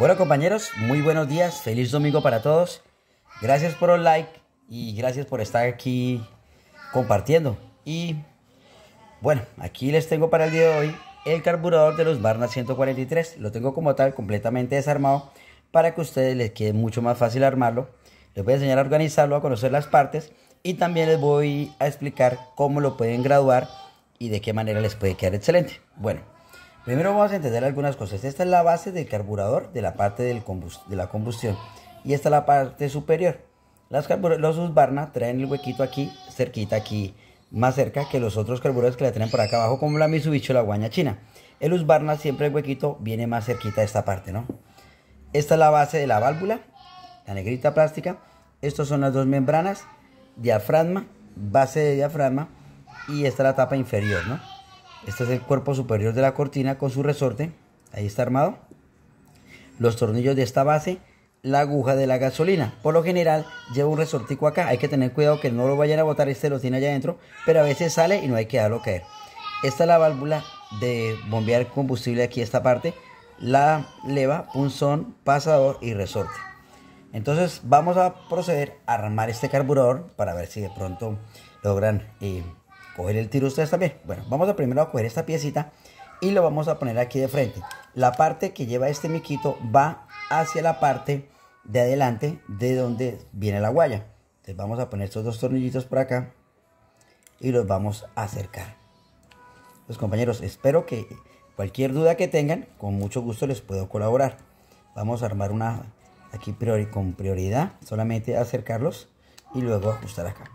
Bueno compañeros, muy buenos días, feliz domingo para todos. Gracias por el like y gracias por estar aquí compartiendo. Y bueno, aquí les tengo para el día de hoy el carburador de los Barna 143. Lo tengo como tal completamente desarmado para que a ustedes les quede mucho más fácil armarlo. Les voy a enseñar a organizarlo, a conocer las partes y también les voy a explicar cómo lo pueden graduar y de qué manera les puede quedar excelente. Bueno, Primero vamos a entender algunas cosas. Esta es la base del carburador de la parte de la combustión. Y esta es la parte superior. los Husqvarna traen el huequito aquí, cerquita aquí, más cerca que los otros carburadores que la tienen por acá abajo, como la Mitsubishi o la Guaña China. El Usbarna siempre el huequito viene más cerquita de esta parte, ¿no? Esta es la base de la válvula, la negrita plástica. Estas son las dos membranas, diafragma, base de diafragma y esta es la tapa inferior, ¿no? Este es el cuerpo superior de la cortina con su resorte. Ahí está armado. Los tornillos de esta base. La aguja de la gasolina. Por lo general lleva un resortico acá. Hay que tener cuidado que no lo vayan a botar. Este lo tiene allá adentro. Pero a veces sale y no hay que darlo caer. Esta es la válvula de bombear combustible aquí esta parte. La leva, punzón, pasador y resorte. Entonces vamos a proceder a armar este carburador para ver si de pronto logran... Eh, coger el tiro ustedes también. Bueno, vamos a primero a coger esta piecita y lo vamos a poner aquí de frente. La parte que lleva este miquito va hacia la parte de adelante de donde viene la guaya. Entonces vamos a poner estos dos tornillitos por acá y los vamos a acercar. Los compañeros, espero que cualquier duda que tengan, con mucho gusto les puedo colaborar. Vamos a armar una aquí con prioridad, solamente acercarlos y luego ajustar acá.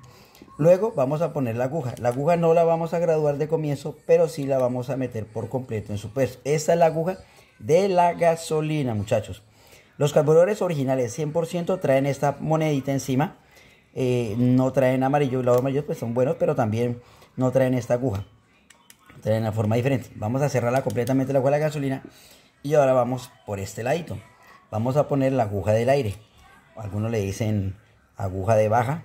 Luego vamos a poner la aguja. La aguja no la vamos a graduar de comienzo, pero sí la vamos a meter por completo en su peso. Esta es la aguja de la gasolina, muchachos. Los carburadores originales 100% traen esta monedita encima. Eh, no traen amarillo, los amarillos pues son buenos, pero también no traen esta aguja. Traen la forma diferente. Vamos a cerrarla completamente la aguja de la gasolina. Y ahora vamos por este ladito. Vamos a poner la aguja del aire. Algunos le dicen aguja de baja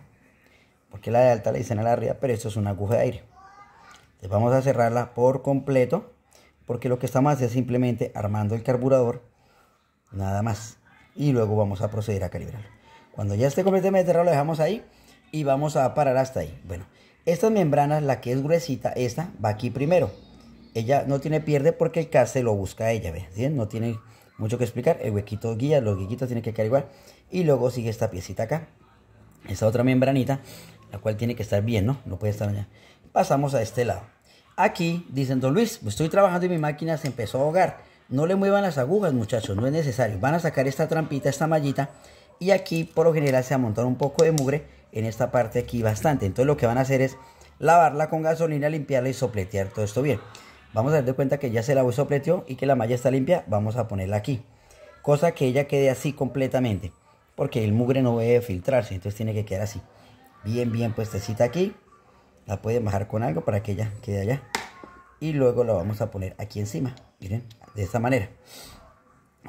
porque la de alta le dicen a la arriba, pero esto es una aguja de aire. Entonces vamos a cerrarla por completo, porque lo que estamos haciendo es simplemente armando el carburador, nada más. Y luego vamos a proceder a calibrarlo. Cuando ya esté completamente cerrado lo dejamos ahí y vamos a parar hasta ahí. Bueno, estas membranas, la que es gruesita, esta va aquí primero. Ella no tiene pierde porque el case lo busca ella, ¿ves? No tiene mucho que explicar. El huequito guía, los huequitos tienen que quedar Y luego sigue esta piecita acá. Esta otra membranita la cual tiene que estar bien, ¿no? No puede estar allá. Pasamos a este lado. Aquí dicen, don Luis, estoy trabajando y mi máquina se empezó a ahogar. No le muevan las agujas, muchachos, no es necesario. Van a sacar esta trampita, esta mallita. Y aquí, por lo general, se montar un poco de mugre en esta parte aquí bastante. Entonces, lo que van a hacer es lavarla con gasolina, limpiarla y sopletear todo esto bien. Vamos a dar cuenta que ya se la y sopleteó y que la malla está limpia. Vamos a ponerla aquí. Cosa que ella quede así completamente. Porque el mugre no debe filtrarse, entonces tiene que quedar así bien, bien cita aquí. La pueden bajar con algo para que ella quede allá. Y luego la vamos a poner aquí encima. Miren, de esta manera.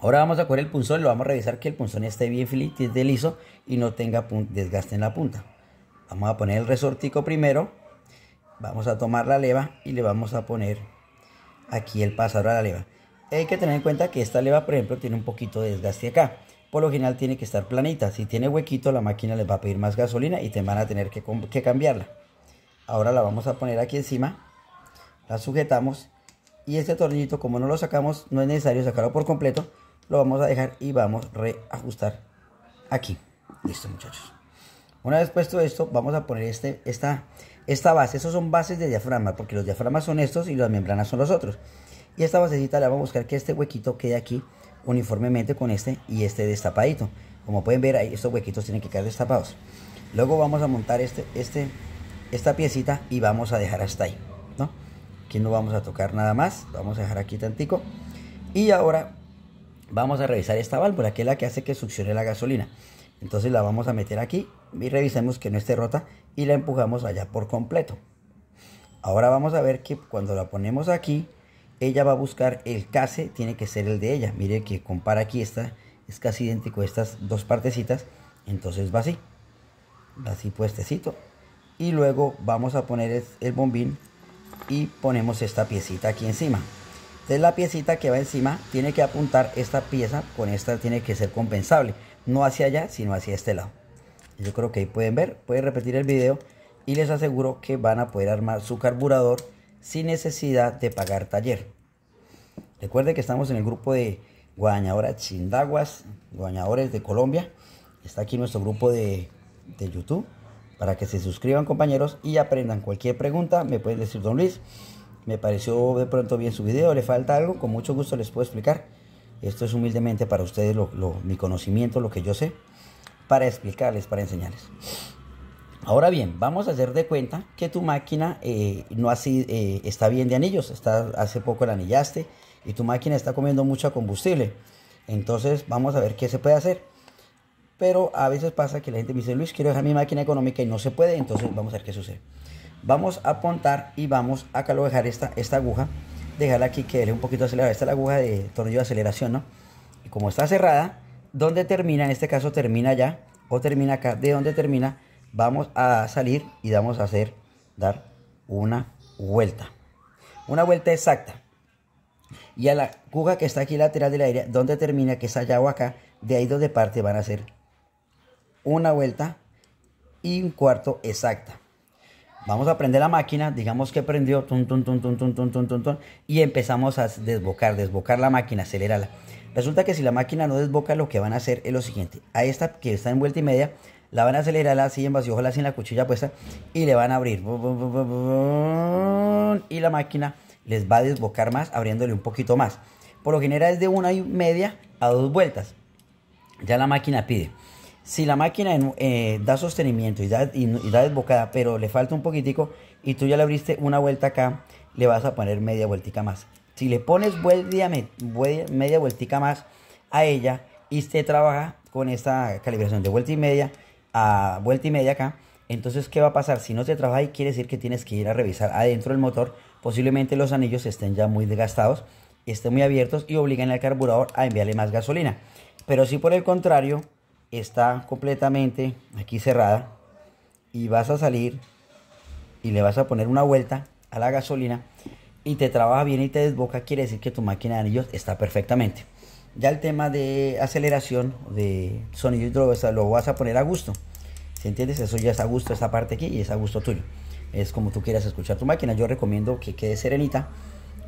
Ahora vamos a coger el punzón, lo vamos a revisar que el punzón esté bien finito esté liso y no tenga desgaste en la punta. Vamos a poner el resortico primero. Vamos a tomar la leva y le vamos a poner aquí el pasador a la leva. Hay que tener en cuenta que esta leva, por ejemplo, tiene un poquito de desgaste acá por lo general tiene que estar planita. Si tiene huequito, la máquina les va a pedir más gasolina y te van a tener que, cambiarla. Ahora la vamos a poner aquí encima. La sujetamos. Y este tornillito, como no lo sacamos, no es necesario sacarlo por completo. Lo vamos a dejar y vamos a reajustar aquí. Listo, muchachos. Una vez puesto esto, vamos a poner este, esta, esta base. Estos son bases de diafragma, porque los diafragmas son estos y las membranas son los otros. Y esta basecita la vamos a buscar que este huequito quede aquí uniformemente con este y este destapadito. Como pueden ver, ahí estos huequitos tienen que quedar destapados. Luego vamos a montar este, este, esta piecita y vamos a dejar hasta ahí. ¿no? Aquí no vamos a tocar nada más. Vamos a dejar aquí tantico. Y ahora vamos a revisar esta válvula, que es la que hace que succione la gasolina. Entonces la vamos a meter aquí y revisemos que no esté rota y la empujamos allá por completo. Ahora vamos a ver que cuando la ponemos aquí, ella va a buscar el case, tiene que ser el de ella. Mire que compara aquí esta, es casi idéntico estas dos partecitas. Entonces va así, va así puestecito. Y luego vamos a poner el bombín y ponemos esta piecita aquí encima. Entonces la piecita que va encima tiene que apuntar esta pieza, con esta tiene que ser compensable. No hacia allá, sino hacia este lado. Yo creo que ahí pueden ver, pueden repetir el video y les aseguro que van a poder armar su carburador sin necesidad de pagar taller. Recuerde que estamos en el grupo de guadañadoras chindaguas, guañadores de Colombia. Está aquí nuestro grupo de, YouTube para que se suscriban compañeros y aprendan cualquier pregunta. Me pueden decir, don Luis, me pareció de pronto bien su video, le falta algo, con mucho gusto les puedo explicar. Esto es humildemente para ustedes lo, mi conocimiento, lo que yo sé, para explicarles, para enseñarles. Ahora bien, vamos a hacer de cuenta que tu máquina eh, no así, eh, está bien de anillos, está, hace poco la anillaste y tu máquina está comiendo mucho combustible. Entonces vamos a ver qué se puede hacer. Pero a veces pasa que la gente me dice, Luis, quiero dejar mi máquina económica y no se puede, entonces vamos a ver qué sucede. Vamos a apuntar y vamos a acá lo dejar esta, esta aguja, dejarla aquí que déle un poquito acelerada. Esta es la aguja de tornillo de aceleración, ¿no? Y como está cerrada, ¿dónde termina, en este caso termina ya, o termina acá, de dónde termina, vamos a salir y vamos a hacer, dar una vuelta. Una vuelta exacta. Y a la cuga que está aquí lateral del aire, donde termina, que es allá o acá, de ahí dos de parte van a hacer una vuelta y un cuarto exacta. Vamos a prender la máquina, digamos que prendió, tun, y empezamos a desbocar, desbocar la máquina, acelerarla. Resulta que si la máquina no desboca, lo que van a hacer es lo siguiente. A esta que está en vuelta y media, la van a acelerar así en vacío, ojalá sin la cuchilla puesta, y le van a abrir. Y la máquina les va a desbocar más, abriéndole un poquito más. Por lo general es de una y media a dos vueltas. Ya la máquina pide. Si la máquina eh, da sostenimiento y da, desbocada, pero le falta un poquitico, y tú ya le abriste una vuelta acá, le vas a poner media vueltica más. Si le pones media vueltica más a ella y usted trabaja con esta calibración de vuelta y media, a vuelta y media acá, entonces ¿qué va a pasar? Si no te trabaja y quiere decir que tienes que ir a revisar adentro del motor, posiblemente los anillos estén ya muy desgastados, estén muy abiertos y obligan al carburador a enviarle más gasolina. Pero si por el contrario está completamente aquí cerrada y vas a salir y le vas a poner una vuelta a la gasolina y te trabaja bien y te desboca, quiere decir que tu máquina de anillos está perfectamente. Ya el tema de aceleración de sonido lo, lo vas a poner a gusto. ¿Se entiendes? Eso ya está a gusto esta parte aquí y es a gusto tuyo. Es como tú quieras escuchar tu máquina. Yo recomiendo que quede serenita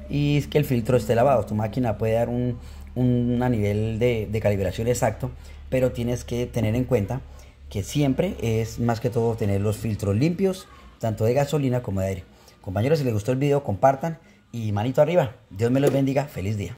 y que el filtro esté lavado. Tu máquina puede dar un, nivel de, de calibración exacto, pero tienes que tener en cuenta que siempre es más que todo tener los filtros limpios, tanto de gasolina como de aire. Compañeros, si les gustó el video, compartan y manito arriba. Dios me los bendiga. Feliz día.